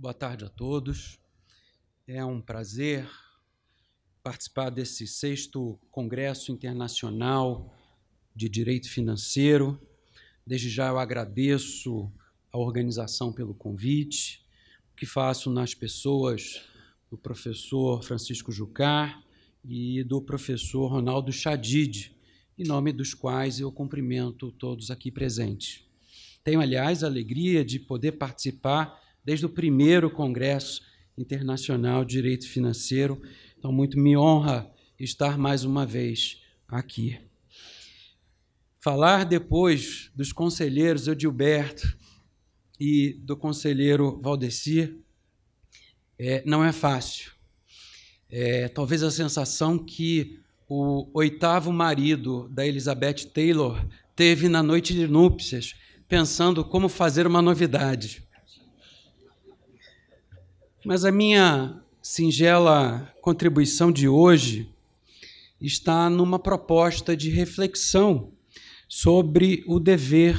Boa tarde a todos. É um prazer participar desse sexto Congresso Internacional de Direito Financeiro. Desde já eu agradeço a organização pelo convite, o que faço nas pessoas do professor Francisco Jucar e do professor Ronaldo Chadid, em nome dos quais eu cumprimento todos aqui presentes. Tenho, aliás, a alegria de poder participar desde o primeiro Congresso Internacional de Direito Financeiro. Então, muito me honra estar mais uma vez aqui. Falar depois dos conselheiros Odilberto e do conselheiro Valdeci é, não é fácil. É, talvez a sensação que o oitavo marido da Elizabeth Taylor teve na noite de núpcias, pensando como fazer uma novidade. Mas a minha singela contribuição de hoje está numa proposta de reflexão sobre o dever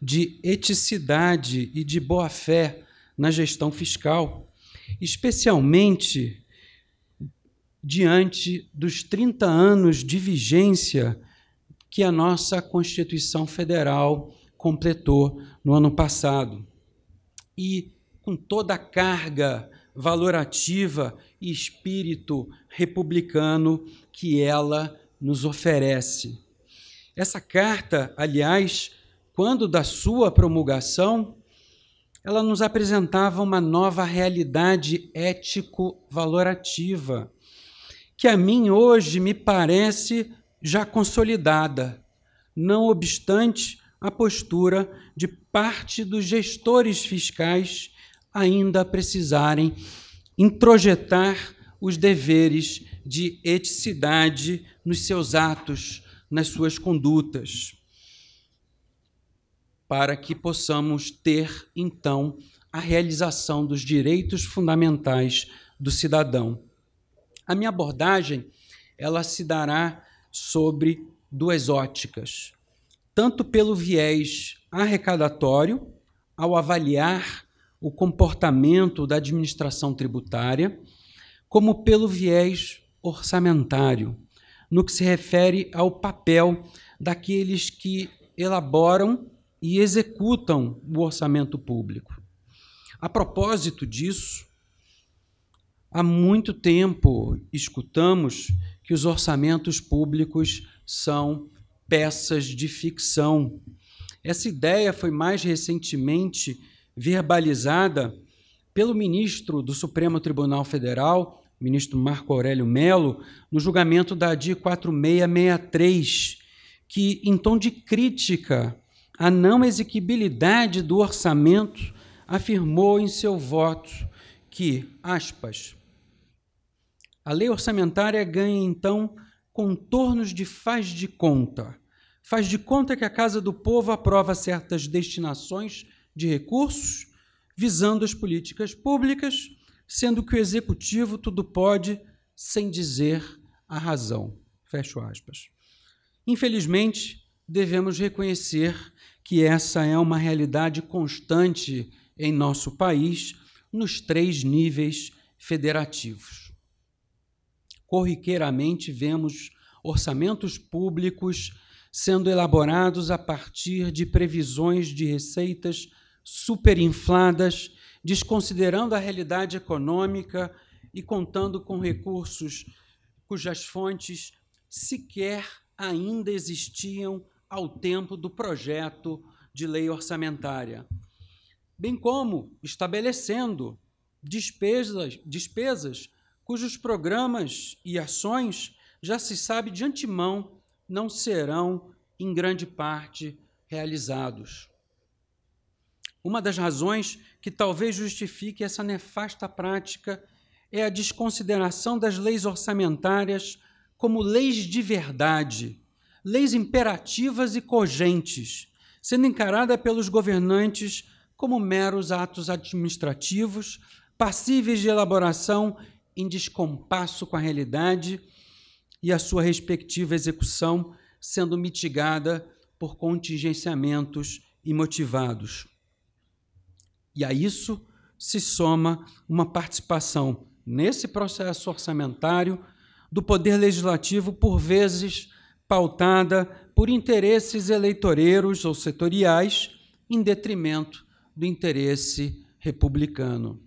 de eticidade e de boa-fé na gestão fiscal, especialmente diante dos 30 anos de vigência que a nossa Constituição Federal completou no ano passado. E com toda a carga valorativa e espírito republicano que ela nos oferece. Essa carta, aliás, quando da sua promulgação, ela nos apresentava uma nova realidade ético-valorativa, que a mim hoje me parece já consolidada, não obstante a postura de parte dos gestores fiscais ainda precisarem introjetar os deveres de eticidade nos seus atos, nas suas condutas, para que possamos ter, então, a realização dos direitos fundamentais do cidadão. A minha abordagem ela se dará sobre duas óticas, tanto pelo viés arrecadatório, ao avaliar o comportamento da administração tributária, como pelo viés orçamentário, no que se refere ao papel daqueles que elaboram e executam o orçamento público. A propósito disso, há muito tempo escutamos que os orçamentos públicos são peças de ficção. Essa ideia foi mais recentemente verbalizada pelo ministro do Supremo Tribunal Federal, ministro Marco Aurélio Melo, no julgamento da DI 4663, que, em tom de crítica à não exequibilidade do orçamento, afirmou em seu voto que, aspas, a lei orçamentária ganha, então, contornos de faz de conta. Faz de conta que a Casa do Povo aprova certas destinações de recursos visando as políticas públicas, sendo que o executivo tudo pode sem dizer a razão. Fecho aspas. Infelizmente, devemos reconhecer que essa é uma realidade constante em nosso país nos três níveis federativos. Corriqueiramente vemos orçamentos públicos sendo elaborados a partir de previsões de receitas superinfladas, desconsiderando a realidade econômica e contando com recursos cujas fontes sequer ainda existiam ao tempo do projeto de lei orçamentária, bem como estabelecendo despesas, despesas cujos programas e ações já se sabe de antemão não serão, em grande parte, realizados. Uma das razões que talvez justifique essa nefasta prática é a desconsideração das leis orçamentárias como leis de verdade, leis imperativas e cogentes, sendo encarada pelos governantes como meros atos administrativos, passíveis de elaboração em descompasso com a realidade e a sua respectiva execução sendo mitigada por contingenciamentos imotivados. E a isso se soma uma participação nesse processo orçamentário do poder legislativo, por vezes pautada por interesses eleitoreiros ou setoriais, em detrimento do interesse republicano.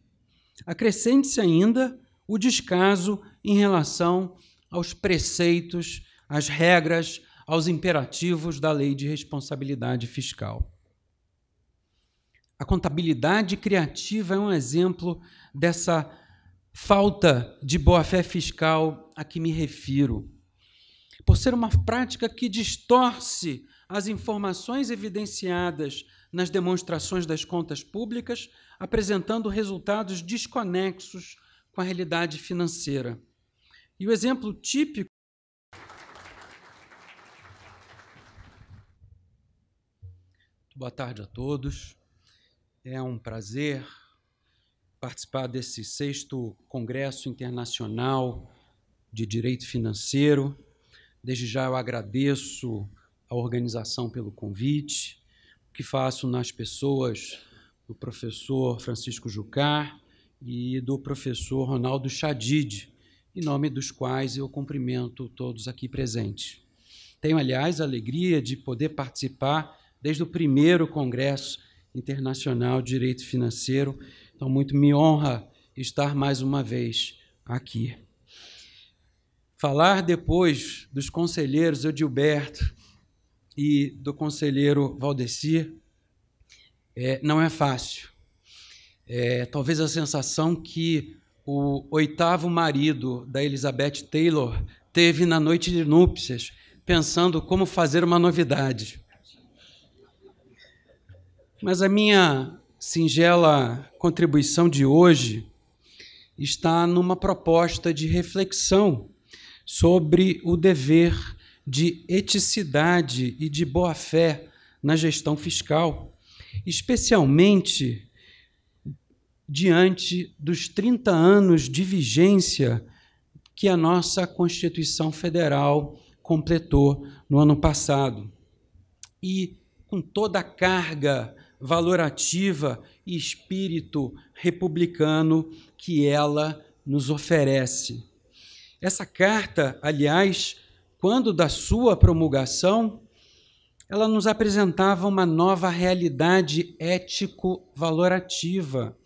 Acrescente-se ainda o descaso em relação aos preceitos, às regras, aos imperativos da lei de responsabilidade fiscal. A contabilidade criativa é um exemplo dessa falta de boa-fé fiscal a que me refiro. Por ser uma prática que distorce as informações evidenciadas nas demonstrações das contas públicas, apresentando resultados desconexos com a realidade financeira. E o exemplo típico Boa tarde a todos. É um prazer participar desse sexto Congresso Internacional de Direito Financeiro. Desde já eu agradeço a organização pelo convite, que faço nas pessoas do professor Francisco Jucar e do professor Ronaldo Chadid, em nome dos quais eu cumprimento todos aqui presentes. Tenho, aliás, a alegria de poder participar desde o primeiro congresso Internacional de Direito Financeiro. Então, muito me honra estar mais uma vez aqui. Falar depois dos conselheiros Odilberto e do conselheiro Valdeci é, não é fácil. É, talvez a sensação que o oitavo marido da Elizabeth Taylor teve na noite de núpcias, pensando como fazer uma novidade. Mas a minha singela contribuição de hoje está numa proposta de reflexão sobre o dever de eticidade e de boa-fé na gestão fiscal, especialmente diante dos 30 anos de vigência que a nossa Constituição Federal completou no ano passado. E com toda a carga valorativa e espírito republicano que ela nos oferece. Essa carta, aliás, quando da sua promulgação, ela nos apresentava uma nova realidade ético-valorativa,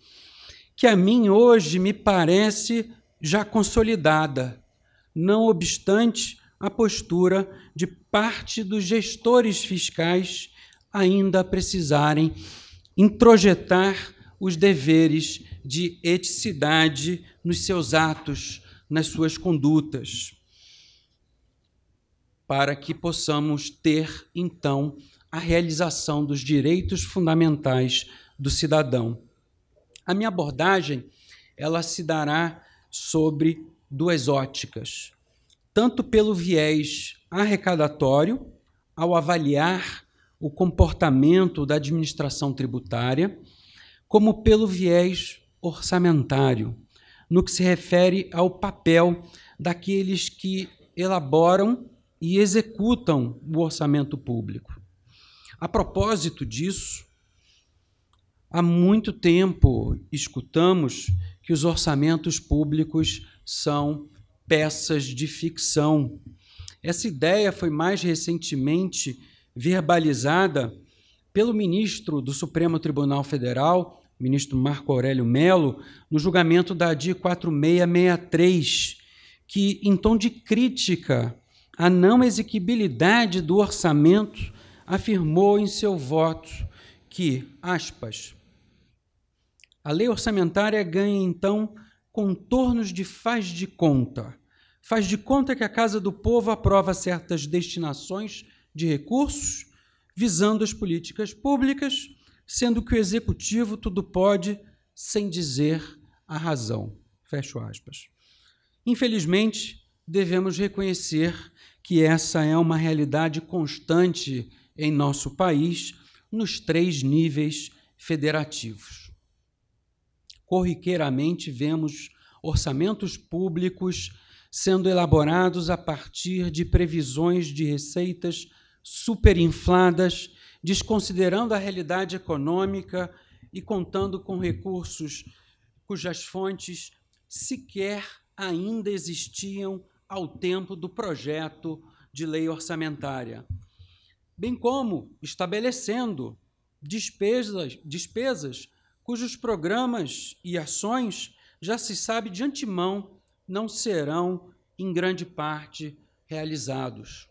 que a mim hoje me parece já consolidada, não obstante a postura de parte dos gestores fiscais ainda precisarem introjetar os deveres de eticidade nos seus atos, nas suas condutas, para que possamos ter, então, a realização dos direitos fundamentais do cidadão. A minha abordagem ela se dará sobre duas óticas, tanto pelo viés arrecadatório, ao avaliar o comportamento da administração tributária, como pelo viés orçamentário, no que se refere ao papel daqueles que elaboram e executam o orçamento público. A propósito disso, há muito tempo escutamos que os orçamentos públicos são peças de ficção. Essa ideia foi mais recentemente verbalizada pelo ministro do Supremo Tribunal Federal, ministro Marco Aurélio Melo, no julgamento da DI 4663, que, em tom de crítica à não exequibilidade do orçamento, afirmou em seu voto que, aspas, a lei orçamentária ganha, então, contornos de faz de conta. Faz de conta que a Casa do Povo aprova certas destinações de recursos, visando as políticas públicas, sendo que o executivo tudo pode sem dizer a razão. Fecho aspas. Infelizmente, devemos reconhecer que essa é uma realidade constante em nosso país nos três níveis federativos. Corriqueiramente vemos orçamentos públicos sendo elaborados a partir de previsões de receitas superinfladas, desconsiderando a realidade econômica e contando com recursos cujas fontes sequer ainda existiam ao tempo do projeto de lei orçamentária, bem como estabelecendo despesas, despesas cujos programas e ações já se sabe de antemão não serão, em grande parte, realizados.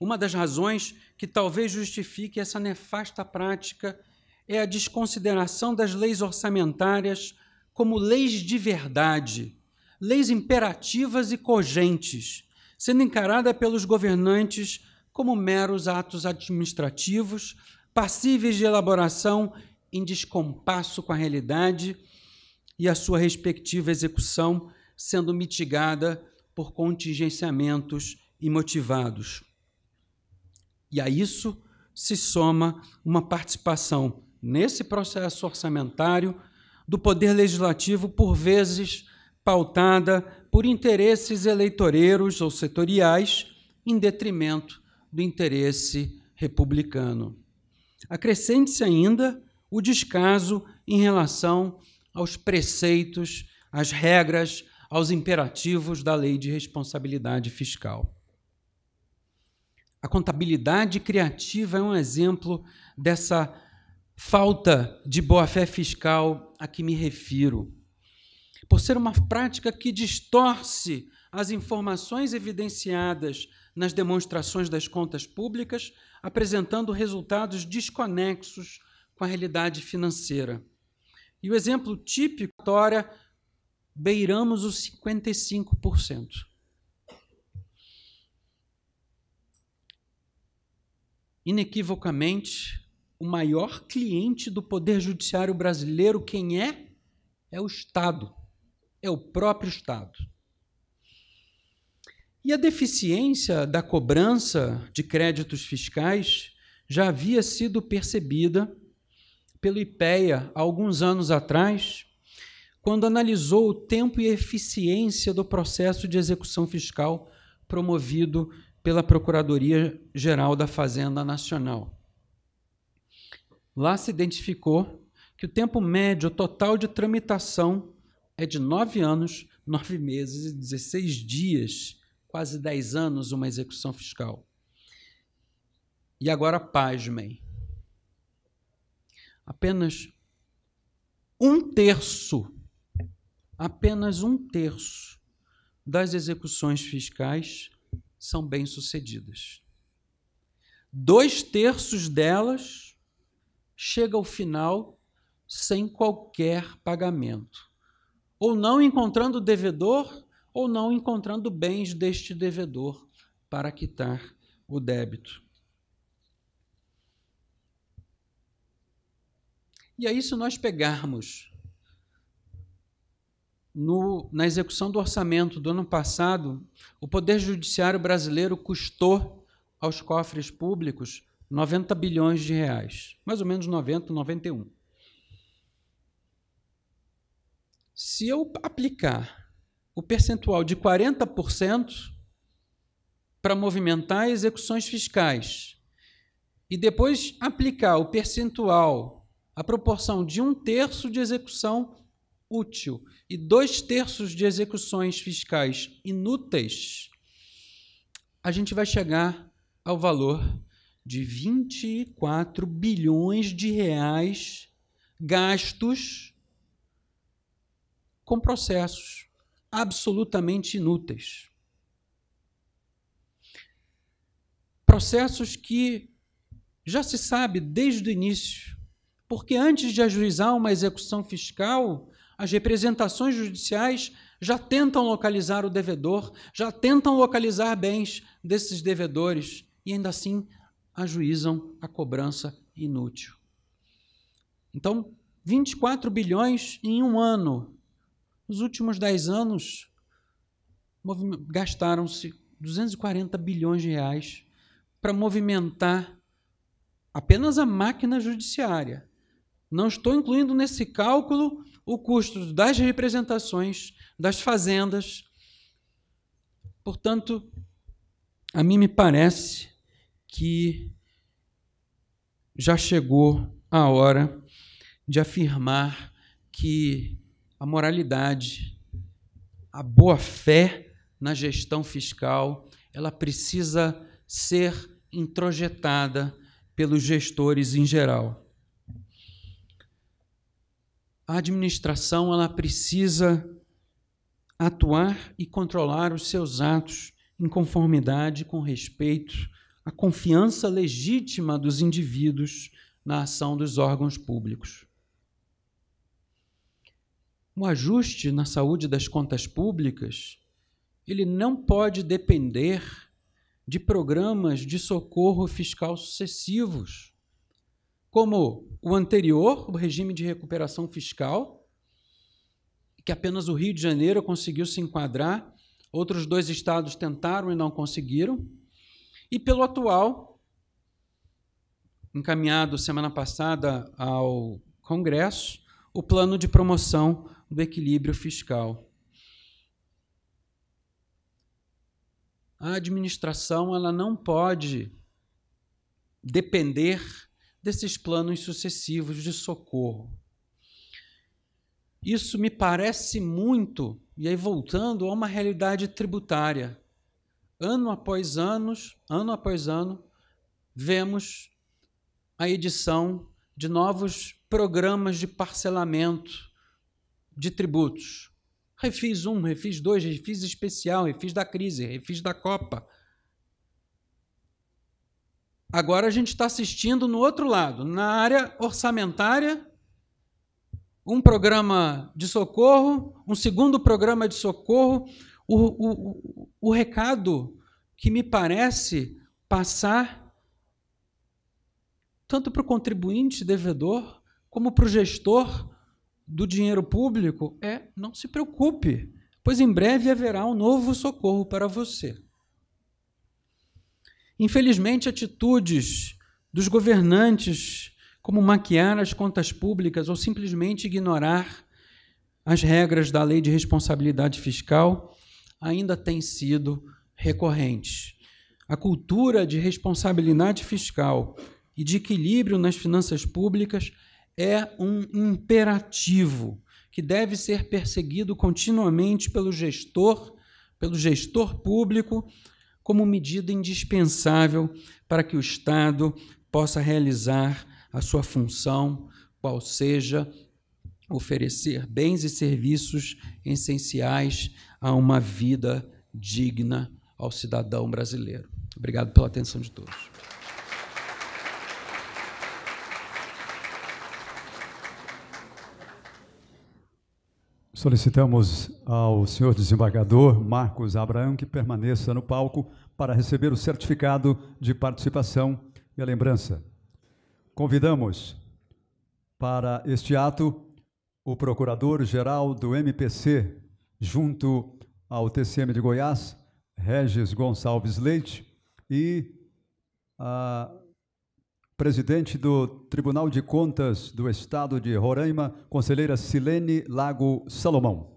Uma das razões que talvez justifique essa nefasta prática é a desconsideração das leis orçamentárias como leis de verdade, leis imperativas e cogentes, sendo encarada pelos governantes como meros atos administrativos, passíveis de elaboração em descompasso com a realidade e a sua respectiva execução sendo mitigada por contingenciamentos imotivados. E a isso se soma uma participação nesse processo orçamentário do poder legislativo, por vezes pautada por interesses eleitoreiros ou setoriais, em detrimento do interesse republicano. Acrescente-se ainda o descaso em relação aos preceitos, às regras, aos imperativos da lei de responsabilidade fiscal. A contabilidade criativa é um exemplo dessa falta de boa-fé fiscal a que me refiro. Por ser uma prática que distorce as informações evidenciadas nas demonstrações das contas públicas, apresentando resultados desconexos com a realidade financeira. E o exemplo típico, beiramos os 55%. inequivocamente, o maior cliente do Poder Judiciário brasileiro, quem é? É o Estado, é o próprio Estado. E a deficiência da cobrança de créditos fiscais já havia sido percebida pelo IPEA há alguns anos atrás, quando analisou o tempo e eficiência do processo de execução fiscal promovido pela Procuradoria Geral da Fazenda Nacional. Lá se identificou que o tempo médio total de tramitação é de nove anos, nove meses e 16 dias, quase dez anos, uma execução fiscal. E agora, pasmem. Apenas um terço, apenas um terço das execuções fiscais são bem-sucedidas. Dois terços delas chega ao final sem qualquer pagamento, ou não encontrando devedor, ou não encontrando bens deste devedor para quitar o débito. E aí, se nós pegarmos no, na execução do orçamento do ano passado, o Poder Judiciário brasileiro custou aos cofres públicos 90 bilhões de reais, mais ou menos 90, 91. Se eu aplicar o percentual de 40% para movimentar execuções fiscais e depois aplicar o percentual, a proporção de um terço de execução útil e dois terços de execuções fiscais inúteis, a gente vai chegar ao valor de 24 bilhões de reais gastos com processos absolutamente inúteis. Processos que já se sabe desde o início, porque antes de ajuizar uma execução fiscal, as representações judiciais já tentam localizar o devedor, já tentam localizar bens desses devedores e ainda assim ajuizam a cobrança inútil. Então, 24 bilhões em um ano. Nos últimos 10 anos, gastaram-se 240 bilhões de reais para movimentar apenas a máquina judiciária. Não estou incluindo nesse cálculo o custo das representações, das fazendas. Portanto, a mim me parece que já chegou a hora de afirmar que a moralidade, a boa fé na gestão fiscal, ela precisa ser introjetada pelos gestores em geral a administração ela precisa atuar e controlar os seus atos em conformidade com respeito à confiança legítima dos indivíduos na ação dos órgãos públicos. O ajuste na saúde das contas públicas, ele não pode depender de programas de socorro fiscal sucessivos como o anterior, o regime de recuperação fiscal, que apenas o Rio de Janeiro conseguiu se enquadrar, outros dois estados tentaram e não conseguiram, e pelo atual, encaminhado semana passada ao Congresso, o plano de promoção do equilíbrio fiscal. A administração ela não pode depender desses planos sucessivos de socorro. Isso me parece muito, e aí voltando a uma realidade tributária. Ano após anos, ano após ano, vemos a edição de novos programas de parcelamento de tributos. Refiz um, refiz dois, refiz especial, refiz da crise, refiz da Copa, Agora a gente está assistindo no outro lado, na área orçamentária, um programa de socorro, um segundo programa de socorro. O, o, o, recado que me parece passar, tanto para o contribuinte devedor, como para o gestor do dinheiro público, é: não se preocupe, pois em breve haverá um novo socorro para você. Infelizmente, atitudes dos governantes, como maquiar as contas públicas ou simplesmente ignorar as regras da lei de responsabilidade fiscal, ainda têm sido recorrentes. A cultura de responsabilidade fiscal e de equilíbrio nas finanças públicas é um imperativo que deve ser perseguido continuamente pelo gestor, pelo gestor público, como medida indispensável para que o Estado possa realizar a sua função, qual seja oferecer bens e serviços essenciais a uma vida digna ao cidadão brasileiro. Obrigado pela atenção de todos. Solicitamos ao senhor desembargador Marcos Abraão que permaneça no palco para receber o certificado de participação e a lembrança. Convidamos para este ato o procurador-geral do MPC, junto ao TCM de Goiás, Regis Gonçalves Leite, e a presidente do Tribunal de Contas do Estado de Roraima, conselheira Silene Lago Salomão.